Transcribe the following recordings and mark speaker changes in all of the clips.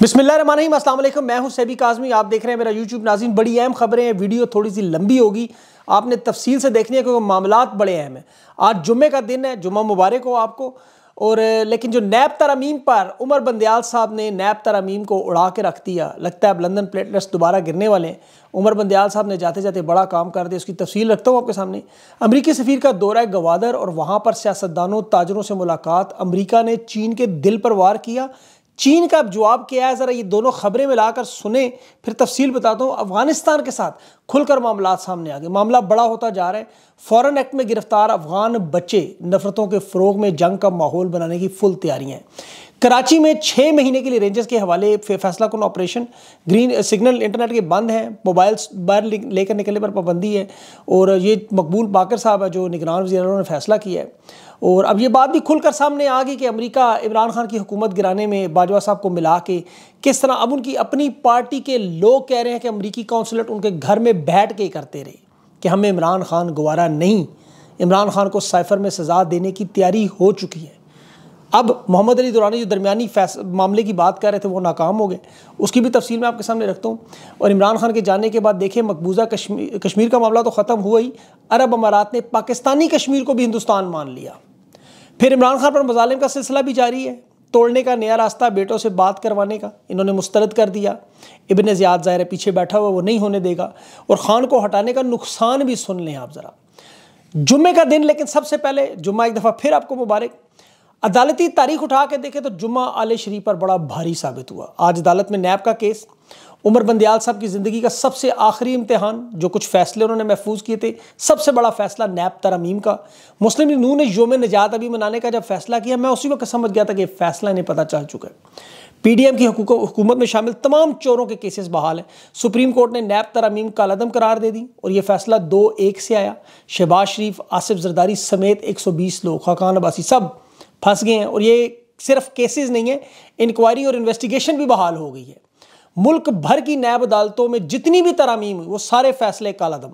Speaker 1: बिस्मिल्लाम असल मैं हूँ सैबी काजमी आप देख रहे हैं मेरा यूट्यूब नाजीन बड़ी अहम खबरें हैं वीडियो थोड़ी सी लंबी होगी आपने तफसील से देखनी है क्योंकि मामला बड़े अहम हैं आज जुम्मे का दिन है जुम्मा मुबारक हो आपको और लेकिन जो नैब तरमीम पर उमर बंदयाल साहब ने नैब तरमीम को उड़ा के रख दिया लगता है अब लंदन प्लेटलेट्स दोबारा गिरने वाले हैं उमर बंदयाल साहब ने जाते जाते बड़ा काम कर दिया उसकी तफसील रखता हूँ आपके सामने अमरीकी सफ़ीर का दौरा गवादर और वहाँ पर सियासतदानों ताजरों से मुलाकात अमरीका ने चीन के दिल पर वार किया चीन का अब जवाब क्या है ज़रा ये दोनों खबरें मिलाकर सुने फिर तफसील बताता हूँ अफगानिस्तान के साथ खुलकर मामला सामने आ गए मामला बड़ा होता जा रहा है फॉरेन एक्ट में गिरफ्तार अफगान बच्चे नफरतों के फ़रोग में जंग का माहौल बनाने की फुल तैयारियाँ हैं कराची में छः महीने के लिए रेंजर्स के हवाले फैसला कन ऑपरेशन ग्रीन सिग्नल इंटरनेट के बंद हैं मोबाइल बाहर लेकर निकलने पर पाबंदी है और ये मकबूल बाकर साहब है जो निगरान वजी ने फैसला किया है और अब ये बात भी खुलकर सामने आ गई कि अमेरिका इमरान खान की हुकूमत गिराने में बाजवा साहब को मिला के किस तरह अब उनकी अपनी पार्टी के लोग कह रहे हैं कि अमरीकी कौंसलेट उनके घर में बैठ के करते रहे कि हमें इमरान खान गवारा नहीं इमरान खान को साइफर में सज़ा देने की तैयारी हो चुकी है अब मोहम्मद अली दुरानी जो दरमियानी मामले की बात कर रहे थे वो नाकाम हो गए उसकी भी तफसील मैं आपके सामने रखता हूँ और इमरान खान के जाने के बाद देखें मकबूजा कश्मीर कश्मीर का मामला तो ख़त्म हुआ ही अरब अमारात ने पाकिस्तानी कश्मीर को भी हिंदुस्तान मान लिया फिर इमरान खान पर मजालिम का सिलसिला भी जारी है तोड़ने का नया रास्ता बेटों से बात करवाने का इन्होंने मुस्तरद कर दिया इबन ज़ियाद ज़ाहिर पीछे बैठा हुआ वो नहीं होने देगा और ख़ान को हटाने का नुकसान भी सुन लें आप ज़रा जुम्मे का दिन लेकिन सबसे पहले जुम्मा एक दफ़ा फिर आपको मुबारक अदालती तारीख उठा के देखें तो जुम्मा आले शरीफ पर बड़ा भारी साबित हुआ आज अदालत में नैब का केस उमर बंदयाल साहब की ज़िंदगी का सबसे आखिरी इम्तहान जो कुछ फ़ैसले उन्होंने महफूज किए थे सबसे बड़ा फ़ैसला नैब तरमीम का मुस्लिम नू ने योम निजात अभी मनाने का जब फ़ैसला किया मैं उसी वक्त समझ गया था कि फ़ैसला इन्हें पता चल चुका है पी डी एम की हुकूमत में शामिल तमाम चोरों के केसेस बहाल हैं सुप्रीम कोर्ट ने नैब तरमीम का लदम करार दे दी और यह फैसला दो एक से आया शहबाज शरीफ आसिफ जरदारी समेत एक सौ बीस लोग खाकान अबासी सब फंस गए हैं और ये सिर्फ केसेस नहीं है इंक्वायरी और इन्वेस्टिगेशन भी बहाल हो गई है मुल्क भर की नैब अदालतों में जितनी भी तरामीम हुई वो सारे फैसले कालादम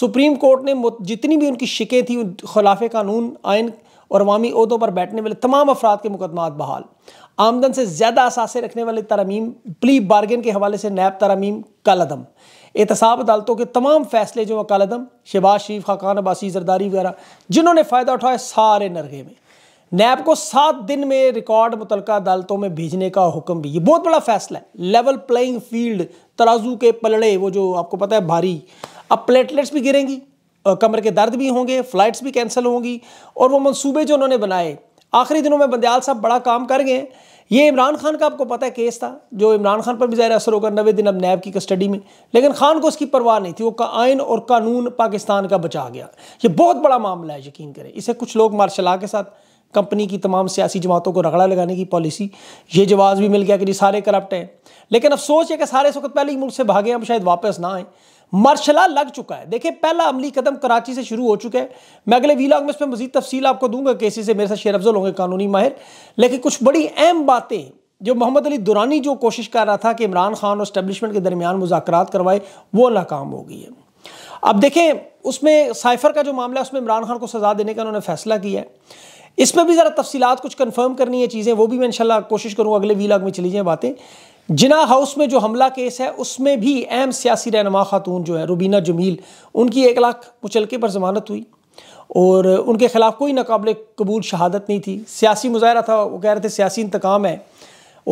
Speaker 1: सुप्रीम कोर्ट ने जितनी भी उनकी शिकें थी खिलाफ कानून आयन और अवामी अहदों पर बैठने वाले तमाम अफराद के मुकदमात बहाल आमदन से ज़्यादा असासे रखने वाले तरामीम प्ली बार्गेन के हवाले से नैब तरामीम कालादम एहतसाब अदालतों के तमाम फैसले जो वकालदम शहबाज शरीफ खाकान अबासी जरदारी वगैरह जिन्होंने फ़ायदा उठाया सारे नरगे में नैब को सात दिन में रिकॉर्ड मुतलका अदालतों में भेजने का हुक्म भी ये बहुत बड़ा फैसला है लेवल प्लेइंग फील्ड तराजू के पलड़े वो जो आपको पता है भारी अब प्लेटलेट्स भी गिरेंगी कमर के दर्द भी होंगे फ्लाइट्स भी कैंसिल होंगी और वो मंसूबे जो उन्होंने बनाए आखिरी दिनों में बंदयाल साहब बड़ा काम कर गए ये इमरान खान का आपको पता है केस था जो इमरान खान पर भी ज़ाहिर असर होगा नवे दिन अब नैब की कस्टडी में लेकिन खान को उसकी परवाह नहीं थी वो का आयन और कानून पाकिस्तान का बचा गया ये बहुत बड़ा मामला है यकीन करें इसे कुछ लोग मार्शल के साथ कंपनी की तमाम सियासी जमातों को रगड़ा लगाने की पॉलिसी ये जवाब भी मिल गया कि जी सारे करप्ट हैं लेकिन अफसोस है कि सारे इस वक्त पहले ही मुल्क से भागे हम शायद वापस ना आए मार्शला लग चुका है देखिए पहला अमली कदम कराची से शुरू हो चुका है मैं अगले वीलॉग में इस पर मजीद तफसील आपको दूंगा केसी से मेरे साथ शेर अफजल होंगे कानूनी माहिर लेकिन कुछ बड़ी अहम बातें जो मोहम्मद अली दुरानी जो कोशिश कर रहा था कि इमरान खान और स्टैब्लिशमेंट के दरमियान मुजाकर करवाए वो नाकाम हो गई है अब देखें उसमें साइफर का जो मामला है उसमें इमरान खान को सजा देने का उन्होंने फैसला किया है इस पर भी ज़रा तफसीत कुछ कन्फर्म करनी है चीज़ें वो भी मैं इनशाला कोशिश करूँ अगले वीलाग में चली जाएँ बातें जिना हाउस में जो हमला केस है उसमें भी अहम सियासी रहनमा खातून जो है रुबीना जमील उनकी एक लाख मुचलके पर जमानत हुई और उनके ख़िलाफ़ कोई नाकबिल कबूल शहादत नहीं थी सियासी मुजाहरा था वो कह रहे थे सियासी इंतकाम है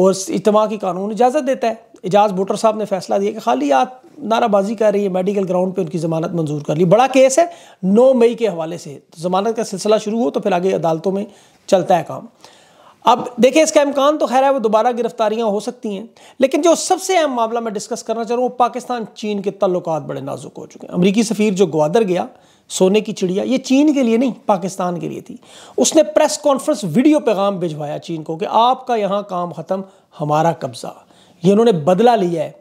Speaker 1: और इजमा की कानून इजाज़त देता है एजाज भुटर साहब ने फैसला दिया कि खाली आप नाराबाजी कर रही है मेडिकल ग्राउंड पे उनकी ज़मानत मंजूर कर ली बड़ा केस है नौ मई के हवाले से तो ज़मानत का सिलसिला शुरू हो तो फिर आगे अदालतों में चलता है काम अब देखिए इसका इम्कान तो खैर है वो दोबारा गिरफ्तारियां हो सकती हैं लेकिन जो सबसे अहम मामला मैं डिस्कस करना चाह रहा हूँ वो पाकिस्तान चीन के तल्लक बड़े नाजुक हो चुके हैं अमरीकी सफ़ीर जो ग्वादर गया सोने की चिड़िया ये चीन के लिए नहीं पाकिस्तान के लिए थी उसने प्रेस कॉन्फ्रेंस वीडियो पैगाम भिजवाया चीन को कि आपका यहाँ काम ख़त्म हमारा कब्ज़ा ये उन्होंने बदला लिया है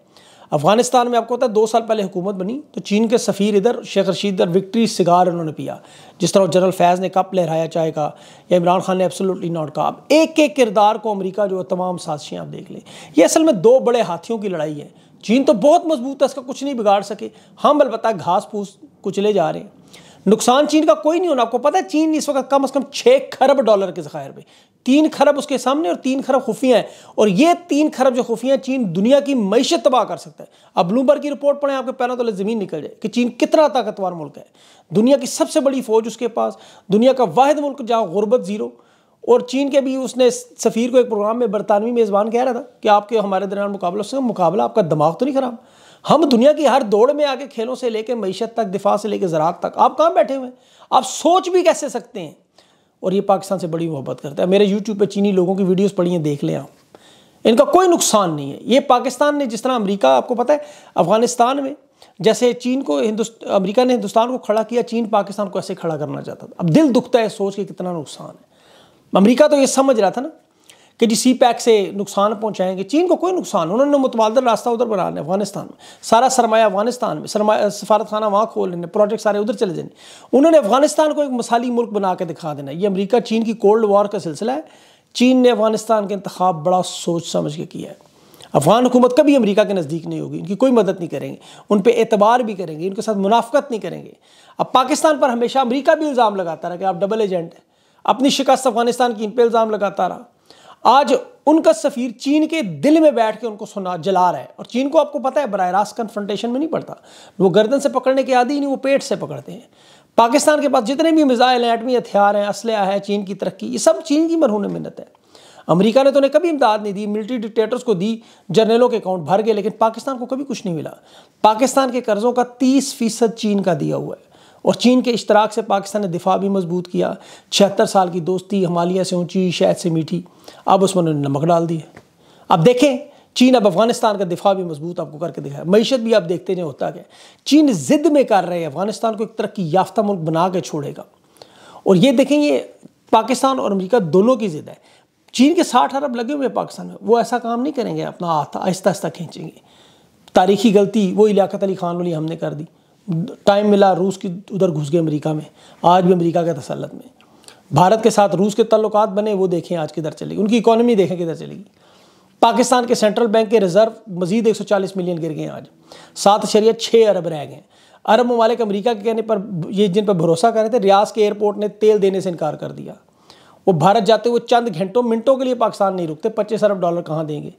Speaker 1: अफगानिस्तान में आपको पता है दो साल पहले हुकूमत बनी तो चीन के सफ़ीर इधर शेख रशीद इधर विक्ट्री सिगार उन्होंने पिया जिस तरह जनरल फैज़ ने कप लहराया चाय का या इमरान खान ने एब्सोल्युटली नॉट का अब एक एक किरदार को अमेरिका जो है तमाम साजिशें आप देख लें ये असल में दो बड़े हाथियों की लड़ाई है चीन तो बहुत मजबूत है इसका कुछ नहीं बिगाड़ सके हम अलबत् घास फूस कुचले जा रहे हैं नुकसान चीन का कोई नहीं होना आपको पता है चीन इस वक्त कम अज़ कम छः खरब डॉलर के ज़खायर में तीन खरब उसके सामने और तीन खरब खुफियां हैं और ये तीन खरब जो खुफियां चीन दुनिया की मीशत तबाह कर सकता है अब ब्लूमबर्ग की रिपोर्ट पढ़ें आपके पैरों तले ज़मीन निकल जाए कि चीन कितना ताकतवर मुल्क है दुनिया की सबसे बड़ी फ़ौज उसके पास दुनिया का वाद मुल्क जहाँ गुर्बत ज़ीरो और चीन के भी उसने सफ़ीर को एक प्रोग्राम में बरतानवी मेज़बान कह रहा था कि आपके हमारे दरमियान मुकाबला उसका मुकाबला आपका दिमाग तो नहीं ख़राब हम दुनिया की हर दौड़ में आके खेलों से लेकर मीशत तक दिफा से लेकर ज़रात तक आप कहाँ बैठे हुए हैं आप सोच भी कैसे सकते हैं और ये पाकिस्तान से बड़ी मोहब्बत करता है मेरे यूट्यूब पर चीनी लोगों की वीडियोज़ पड़ी हैं देख लें आप इनका कोई नुकसान नहीं है ये पाकिस्तान ने जिस तरह अमरीका आपको पता है अफगानिस्तान में जैसे चीन को हिंदुस्त अमेरिका ने हिंदुस्तान को खड़ा किया चीन पाकिस्तान को ऐसे खड़ा करना चाहता था अब दिल दुखता है सोच के कितना नुकसान है अमेरिका तो ये समझ रहा था ना कि जी सी पैक से नुकसान पहुँचाएंगे चीन को कोई नुकसान उन्होंने मुतबादल रास्ता उधर बना लें अफगानिस्तान में सारा सरमाया अफगानिस्तान में सफारत खाना वहाँ खोल लेने प्रोजेक्ट सारे उधर चले जाने उन्होंने अफगानिस्तान को एक मसाली मुल्क बना के दिखा देना ये अमरीका चीन की कोल्ड वॉर का सिलसिला है चीन ने अफगानिस्तान के इंतखब बड़ा सोच समझ के किया है अफगान हुकूमत कभी अमेरिका के नज़दीक नहीं होगी इनकी कोई मदद नहीं करेंगे उन पर एतबार भी करेंगे इनके साथ मुनाफ्त नहीं करेंगे अब पाकिस्तान पर हमेशा अमेरिका भी इल्ज़ाम लगाता रहा कि आप डबल एजेंट हैं अपनी शिकस्त अफगानिस्तान की इन पर इल्ज़ाम लगाता रहा आज उनका सफ़ीर चीन के दिल में बैठ के उनको सुना जला रहा है और चीन को आपको पता है बर रास्त कन्फ्रंटेशन में नहीं पड़ता वो गर्दन से पकड़ने के आदि ही नहीं वो पेट से पकड़ते हैं पाकिस्तान के पास जितने भी मिज़ाइल हैं एटमी हथियार हैं असलह है चीन की तरक्की ये सब चीन की मरहून मिन्नत है अमेरिका ने तो उन्हें कभी इमदाद नहीं दी मिलिट्री डिक्टेटर्स को दी जर्नलों के अकाउंट भर गए लेकिन पाकिस्तान को कभी कुछ नहीं मिला पाकिस्तान के कर्ज़ों का तीस फीसद चीन का दिया हुआ है और चीन के इश्तराक से पाकिस्तान ने दिफा भी मजबूत किया छिहत्तर साल की दोस्ती हमालिया से ऊंची शहद से मीठी अब उसमें उन्होंने नमक डाल दिया अब देखें चीन अब अफगानिस्तान का दिफा भी मजबूत आपको करके दिखाया मीशत भी आप देखते हैं होता क्या चीन जिद में कर रहे हैं अफगानिस्तान को एक तरक्की याफ्ता मुल्क बना के छोड़ेगा और ये देखें ये पाकिस्तान और अमरीका दोनों की जिद है चीन के साठ अरब लगे हुए हैं पाकिस्तान में वो ऐसा काम नहीं करेंगे अपना हाथ आहिस्ता आहिस्ता खींचेंगे तारीखी गलती वो इलाकत अली खान वाली हमने कर दी टाइम मिला रूस की उधर घुस गए अमेरिका में आज भी अमेरिका के तसलत में भारत के साथ रूस के तल्लुक बने वो देखें आज किधर चलेगी उनकी इकोनॉमी देखें किधर चलेगी पाकिस्तान के सेंट्रल बैंक के रिजर्व मजीद 140 मिलियन गिर गए आज सात शरीय छः अरब रह गए अरब ममालिक अमरीका के कहने पर ये जिन पर भरोसा कर रहे थे रियाज के एयरपोर्ट ने तेल देने से इनकार कर दिया वो भारत जाते हुए चंद घंटों मिनटों के लिए पाकिस्तान नहीं रुकते पच्चीस अरब डॉलर कहाँ देंगे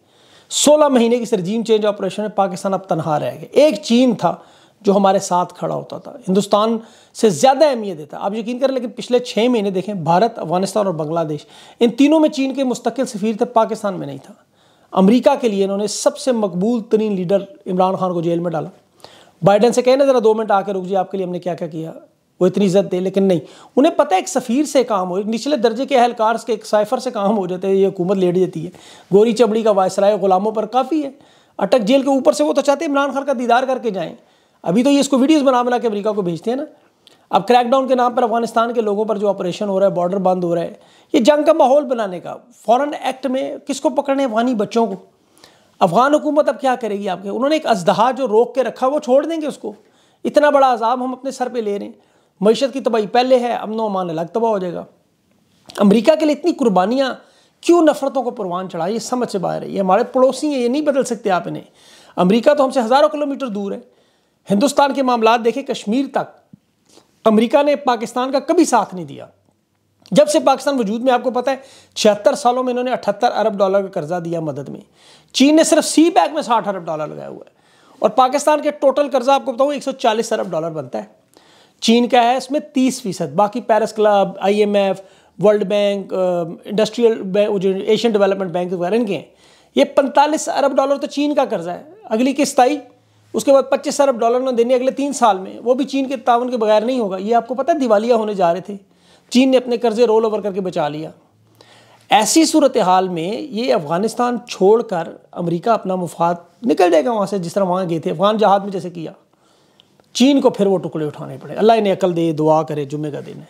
Speaker 1: सोलह महीने की सरजीम चेंज ऑपरेशन में पाकिस्तान अब तनहा रह गए एक चीन था जो हमारे साथ खड़ा होता था हिंदुस्तान से ज़्यादा अहमियत देता आप यकीन करें लेकिन पिछले छः महीने देखें भारत अफगानिस्तान और बांग्लादेश इन तीनों में चीन के मुस्तकिल सफ़ीर थे पाकिस्तान में नहीं था अमरीका के लिए इन्होंने सबसे मकबूल तरीन लीडर इमरान खान को जेल में डाला बाइडन से कहना ज़रा दो मिनट आके रुक जी आपके लिए हमने क्या क्या किया वो इतनी इज्जत दे लेकिन नहीं उन्हें पता है एक सफ़ीर से काम हो एक निचले दर्जे के अहलकार के एक साइफर से काम हो जाते हैं ये हुकूमत लेट जाती है गोरी चमड़ी का वायसराय गुलामों पर काफ़ी है अटक जेल के ऊपर से वो तो चाहते इमरान खान का दीदार करके जाएँ अभी तो ये इसको वीडियोस बना बना के अमेरिका को भेजते हैं ना अब क्रैकडाउन के नाम पर अफगानिस्तान के लोगों पर जो ऑपरेशन हो रहा है बॉर्डर बंद हो रहा है ये जंग का माहौल बनाने का फॉरन एक्ट में किसको पकड़ने अफगानी बच्चों को अफगान हुकूमत अब क्या करेगी आपके उन्होंने एक अजदहा जो रोक के रखा वो छोड़ देंगे उसको इतना बड़ा अजाब हम अपने सर पर ले रहे हैं मीशत की तबाही पहले है अमन अमान अलग तबाह हो जाएगा अमरीका के लिए इतनी कुर्बानियाँ क्यों नफ़रतों को परवान चढ़ा ये समझ से बाहर है ये हमारे पड़ोसी हैं ये नहीं बदल सकते आप इन्हें अमरीका तो हमसे हज़ारों किलोमीटर दूर है हिंदुस्तान के मामला देखें कश्मीर तक अमेरिका ने पाकिस्तान का कभी साथ नहीं दिया जब से पाकिस्तान वजूद में आपको पता है छिहत्तर सालों में इन्होंने अठहत्तर अरब डॉलर का कर्जा दिया मदद में चीन ने सिर्फ सी बैग में साठ अरब डॉलर लगाया हुआ है और पाकिस्तान के टोटल कर्जा आपको बताऊँ एक सौ चालीस अरब डॉलर बनता है चीन का है इसमें तीस फीसद बाकी Paris club I M F world bank industrial जो एशियन डेवलपमेंट बैंक वगैरह इनके हैं ये पैंतालीस अरब डॉलर तो चीन का कर्जा है अगली किस्त आई उसके बाद पच्चीस अरब डॉलर ना देने अगले तीन साल में वो भी चीन के तावन के बगैर नहीं होगा ये आपको पता है दिवालिया होने जा रहे थे चीन ने अपने कर्जे रोल ओवर करके बचा लिया ऐसी सूरत हाल में ये अफ़गानिस्तान छोड़कर अमेरिका अमरीका अपना मुफाद निकल जाएगा वहाँ से जिस तरह वहाँ गए थे अफगान जहाज में जैसे किया चीन को फिर वो टुकड़े उठाने पड़े अल्लाह इन्हें अकल दे दुआ करे जुम्मे का दिन है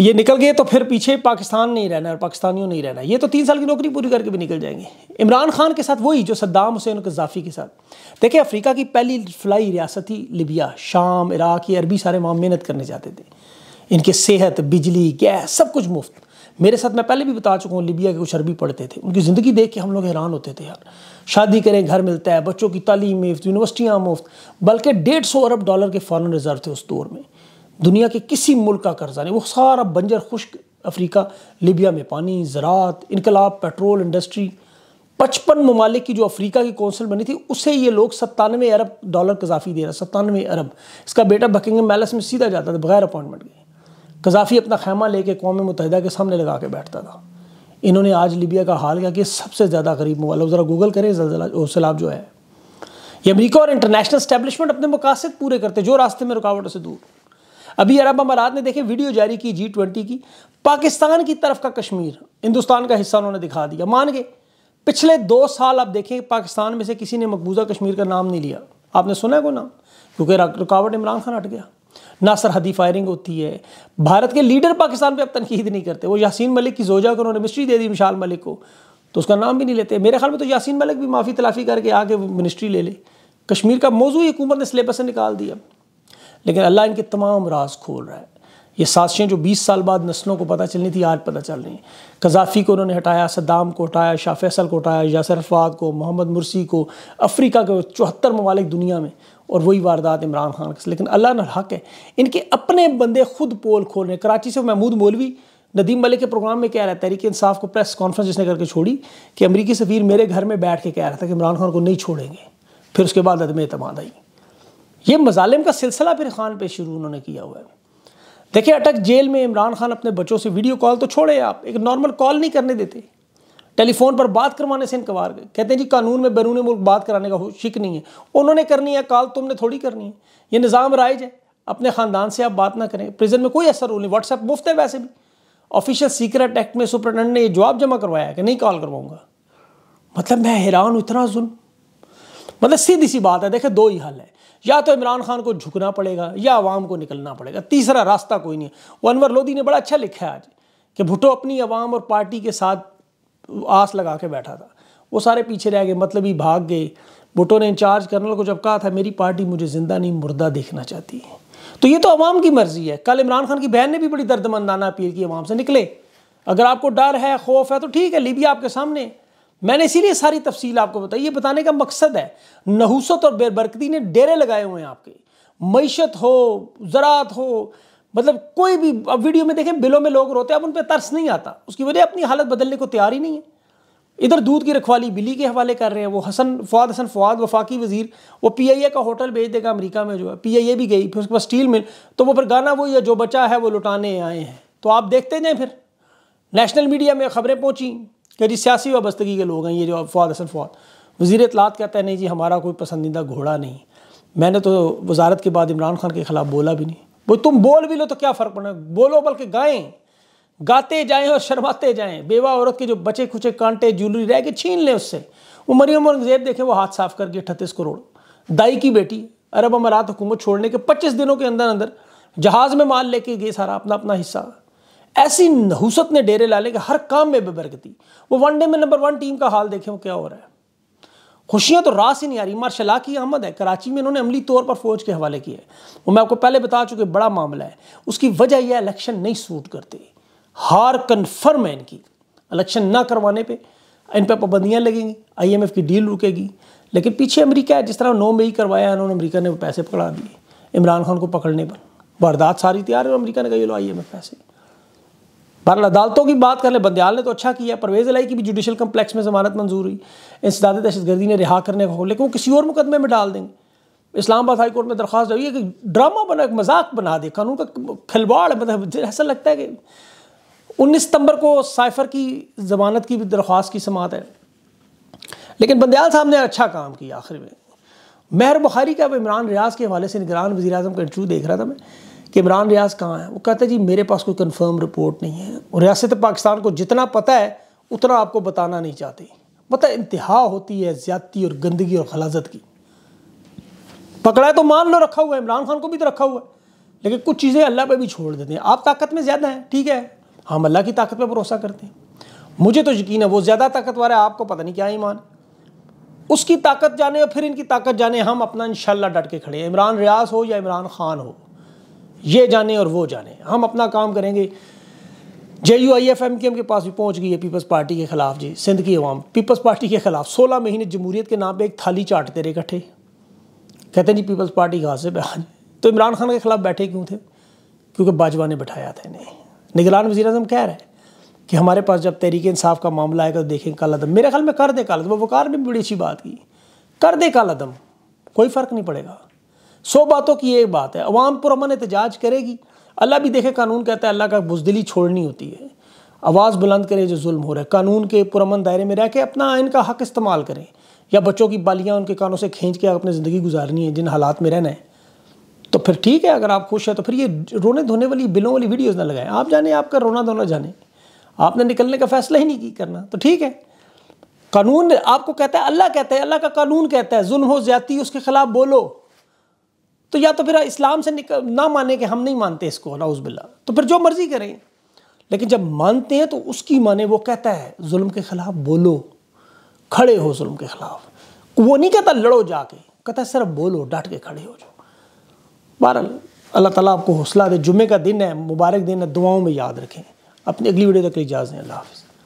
Speaker 1: ये निकल गए तो फिर पीछे पाकिस्तान नहीं रहना और पाकिस्तानियों नहीं रहना ये तो तीन साल की नौकरी पूरी करके भी निकल जाएंगे इमरान खान के साथ वही जो सद्दाम हुसैन कज़ाफ़ी के साथ देखिए अफ्रीका की पहली फ्लाई रियासत थी लिबिया शाम इराक ये अरबी सारे वहाँ मेहनत करने जाते थे इनके सेहत बिजली गैस सब कुछ मुफ्त मेरे साथ मैं पहले भी बता चुका हूँ लिबिया के कुछ अरबी पढ़ते थे उनकी ज़िंदगी देख के हम लोग हैरान होते थे यार शादी करें घर मिलता है बच्चों की तालीम मुफ्त यूनिवर्सिटियाँ मुफ्त बल्कि डेढ़ सौ अरब डॉलर के फ़ॉरन रिज़र्व थे उस दौर में दुनिया के किसी मुल्क का कर्जा नहीं वो सारा बंजर खुश्क अफ्रीका लिबिया में पानी ज़रात इनकलाब पेट्रोल इंडस्ट्री पचपन ममालिक की जो अफ्रीका की कौंसिल बनी थी उसे ये लोग सत्तानवे अरब डॉलर कजाफी दे रहा सत्तानवे अरब इसका बेटा बकिंगम मैलस में सीधा जाता था बगैर अपॉइंटमेंट के कजाफी अपना खैमा लेके कौम मुतहदा के सामने लगा के बैठता था इन्होंने आज लिबिया का हाल किया कि सबसे ज़्यादा गरीब मोबाइल ज़रा गूगल करें सैलाब जो है ये अमरीका और इंटरनेशनल स्टैब्लिशमेंट अपने मकासद पूरे करते जो रास्ते में रुकावटों से दूर अभी अरब अमारात ने देखे वीडियो जारी की जी ट्वेंटी की पाकिस्तान की तरफ का कश्मीर हिंदुस्तान का हिस्सा उन्होंने दिखा दिया मान गए पिछले दो साल आप देखें पाकिस्तान में से किसी ने मकबूजा कश्मीर का नाम नहीं लिया आपने सुना है को नाम क्योंकि रुकावट इमरान खान हट गया ना सरहदी फायरिंग होती है भारत के लीडर पाकिस्तान पे अब तनकीद नहीं करते वो यासीन मलिक की जोजा को उन्होंने मिस्ट्री दे दी मिशाल मलिक को तो उसका नाम भी नहीं लेते मेरे ख्याल में तो यासीन मलिक भी माफ़ी तलाफ़ी करके आके मिनिस्ट्री ले ले कश्मीर का मौजूद हुकूमत ने सिलेबस से निकाल दिया लेकिन अल्लाह इनके तमाम राज खोल रहा है ये साजिशें जो 20 साल बाद नस्लों को पता चलनी थी आज पता चल रही हैं कजाफ़ी को उन्होंने हटाया सद्दाम को हटाया शाह फैसल को हटाया यासर अरफात को मोहम्मद मुरसी को अफ्रीका के चौहत्तर ममालिक दुनिया में और वही वारदात इमरान खान के लेकिन अल्लाह ने हक है इनके अपने बंदे खुद पोल खोल रहे हैं कराची से महमूद मौलवी नदीम मलिक के प्रोग्राम में कह रहा है तहरीक इंसाफ को प्रेस कॉन्फ्रेंस जिसने करके छोड़ी कि अमरीकी सफ़ीर मेरे घर में बैठ के कह रहा था कि इमरान खान को नहीं छोड़ेंगे फिर उसके बाद अदम अतमाद आई ये मजालिम का सिलसिला फिर खान पे शुरू उन्होंने किया हुआ है देखिए अटक जेल में इमरान खान अपने बच्चों से वीडियो कॉल तो छोड़े आप एक नॉर्मल कॉल नहीं करने देते टेलीफोन पर बात करवाने से इनकवार गए कहते हैं जी कानून में बैरून मुल्क बात कराने का शिक नहीं है उन्होंने करनी है कॉल तुमने थोड़ी करनी है ये निज़ाम राइज है अपने ख़ानदान से आप बात ना करें प्रिजन में कोई असर हो नहीं व्हाट्सएप मुफ्त है वैसे भी ऑफिशियल सीक्रेट एक्ट में सुप्रिटेंडेंट ने यह जवाब जमा करवाया कि नहीं कॉल करवाऊंगा मतलब मैं हैरान हूँ इतना जुल्म मतलब सीधी सी बात है देखे दो ही हल है या तो इमरान खान को झुकना पड़ेगा या आवाम को निकलना पड़ेगा तीसरा रास्ता कोई नहीं है वो अनवर लोधी ने बड़ा अच्छा लिखा है आज कि भुटो अपनी आवाम और पार्टी के साथ आस लगा के बैठा था वो सारे पीछे रह गए मतलब ही भाग गए भुटो ने इंचार्ज कर्नल को जब कहा था मेरी पार्टी मुझे ज़िंदा नहीं मुर्दा देखना चाहती है तो ये तो आवाम की मर्ज़ी है कल इमरान खान की बहन ने भी बड़ी दर्दमंदाना अपील की आवाम से निकले अगर आपको डर है खौफ है तो ठीक है लीबिया आपके सामने मैंने इसीलिए सारी तफसील आपको बताई ये बताने का मकसद है नहूसत और बेबरकती ने डेरे लगाए हुए हैं आपके मीशत हो ज़रात हो मतलब कोई भी अब वीडियो में देखें बिलों में लोग रोते हैं अब उन पर तरस नहीं आता उसकी वजह अपनी हालत बदलने को तैयार ही नहीं है इधर दूध की रखवाली बिली के हवाले कर रहे हैं वो हसन फवाद हसन फवाद वफाकी वजीर वो पी आई ए का होटल भेज देगा अमरीका में जो है पी आई ए भी गई फिर उसके बाद स्टील मिल तो वो फिर गाना वो या जो बचा है वो लुटाने आए हैं तो आप देखते जाएँ फिर नेशनल मीडिया में खबरें पहुँची जी सियासी वाबस्तगी के लोग हैं ये जो फॉर असल फॉर वजी इतलात कहता है नहीं जी हमारा कोई पसंदीदा घोड़ा नहीं मैंने तो वजारत के बाद इमरान खान के खिलाफ बोला भी नहीं वो तुम बोल भी लो तो क्या फ़र्क पड़ना बोलो बल्कि गाएं गाते जाएँ और शर्माते जाएँ बेवा औरत के जो बचे खुचे कांटे ज्वेलरी रह के छीन लें उससे वो मरियम और जेब देखें वो हाथ साफ करके अठतीस करोड़ दाई की बेटी अरब अमारात हुकूमत छोड़ने के पच्चीस दिनों के अंदर अंदर जहाज़ में माल लेके गए सारा अपना अपना हिस्सा ऐसी नहुसत ने डेरे ला लेके हर काम में बेबरकती वो वनडे में नंबर वन टीम का हाल देखें क्या हो रहा है खुशियां तो रास ही नहीं आ रही मार्शला की आमद है कराची में इन्होंने अमली तौर पर फौज के हवाले किए वो मैं आपको पहले बता चुके बड़ा मामला है उसकी वजह यह इलेक्शन नहीं सूट करते हार कन्फर्म है इनकी इलेक्शन ना करवाने पर इन पर पाबंदियाँ लगेंगी आई एम एफ़ की डील रुकेगी लेकिन पीछे अमरीका है जिस तरह नौ मई करवाया इन्होंने अमरीका ने पैसे पकड़ा दिए इमरान खान को पकड़ने पर वारदात सारी तैयार है और अमरीका ने कही लो आई एम एफ पैसे बहरल अदालतों की बात कर ले बंदयाल ने तो अच्छा किया परवेज़ लाई की भी जुडिशल कम्प्लेक्स में जमानत मंजूर हुई दहशत दहशतगर्दी ने रिहा करने को लेकिन वो किसी और मुकदमे में डाल देंगे इस्लामाबाद हाई कोर्ट में दरख्वास्त हुई है कि ड्रामा बना एक मजाक बना दे कानून का खिलवाड़ मतलब ऐसा लगता है कि उन्नीस सितंबर को साइफर की जमानत की भी दरख्वास्त की समात है लेकिन बंदयाल साहब ने अच्छा काम किया आखिर में मेहर बुखारी का इमरान रियाज के हवाले से निगरान वजीर अजम का इंटरव्यू देख रहा था मैं कि इमरान रियाज कहाँ है वो कहते हैं जी मेरे पास कोई कन्फर्म रिपोर्ट नहीं है और रियासत पाकिस्तान को जितना पता है उतना आपको बताना नहीं चाहती पता इंतहा होती है ज्यादती और गंदगी और खलाजत की पकड़ा है तो मान लो रखा हुआ है इमरान खान को भी तो रखा हुआ है लेकिन कुछ चीज़ें अल्लाह पे भी छोड़ देते हैं आप ताकत में ज़्यादा हैं ठीक है हम अल्लाह की ताकत पर भरोसा करते हैं मुझे तो यकीन है वो ज़्यादा ताकतवर है आपको पता नहीं क्या ईमान उसकी ताकत जाने और फिर इनकी ताकत जाने हम अपना इन डट के खड़े हैं इमरान रियाज हो या इमरान खान हो ये जाने और वो जाने हम अपना काम करेंगे J U I F M के एम के पास भी पहुंच गई है पीपल्स पार्टी के खिलाफ जी सिंध की अवाम पीपल्स पार्टी के खिलाफ सोलह महीने जमहूरीत के नाम पर एक थाली चाटते रहे इकट्ठे कहते जी पीपल्स पार्टी गाजिब है तो इमरान खान के खिलाफ बैठे क्यों थे क्योंकि बाजवा ने बैठाया था इन्हें निगरान वजी अजम कह रहे हैं कि हमारे पास जब तहरीक इंसाफ का मामला आएगा तो देखें काला दम मेरे ख्याल में कर दे काला दम वकार ने बड़ी अच्छी बात की कर दे काला दम कोई फ़र्क नहीं पड़ेगा सौ बातों की एक बात है अवाम पुरमन एहतजाज करेगी अल्लाह भी देखे कानून कहता है अल्लाह का बुजदिली छोड़नी होती है आवाज़ बुलंद करें जो जुल्म हो रहा है कानून के पुरमन दायरे में रह के अपना आयन का हक इस्तेमाल करें या बच्चों की बालियाँ उनके कानों से खींच के अपनी ज़िंदगी गुजारनी है जिन हालात में रहना है तो फिर ठीक है अगर आप खुश हैं तो फिर ये रोने धोने वाली बिलों वाली वीडियोज ना लगाएं आप जाने आपका रोना धोना जाने आपने निकलने का फैसला ही नहीं की करना तो ठीक है कानून आपको कहता है अल्लाह कहता है अल्लाह का कानून कहता है जुल्म हो ज्यादा उसके खिलाफ बोलो तो या तो फिर इस्लाम से निकल ना माने कि हम नहीं मानते इसको नाउज़बिल्ला तो फिर जो मर्ज़ी करें लेकिन जब मानते हैं तो उसकी माने वो कहता है जुल्म के ख़िलाफ़ बोलो खड़े हो जुल्म के ख़िलाफ़ वो नहीं कहता लड़ो जाके कहता सिर्फ बोलो डट के खड़े हो जाओ बहर अल्लाह ताला आपको हौसला दे जुमे का दिन है मुबारक दिन है दुआओं में याद रखें अपनी अगली वीडियो तक इजाज़ दें अल्लाह हाफि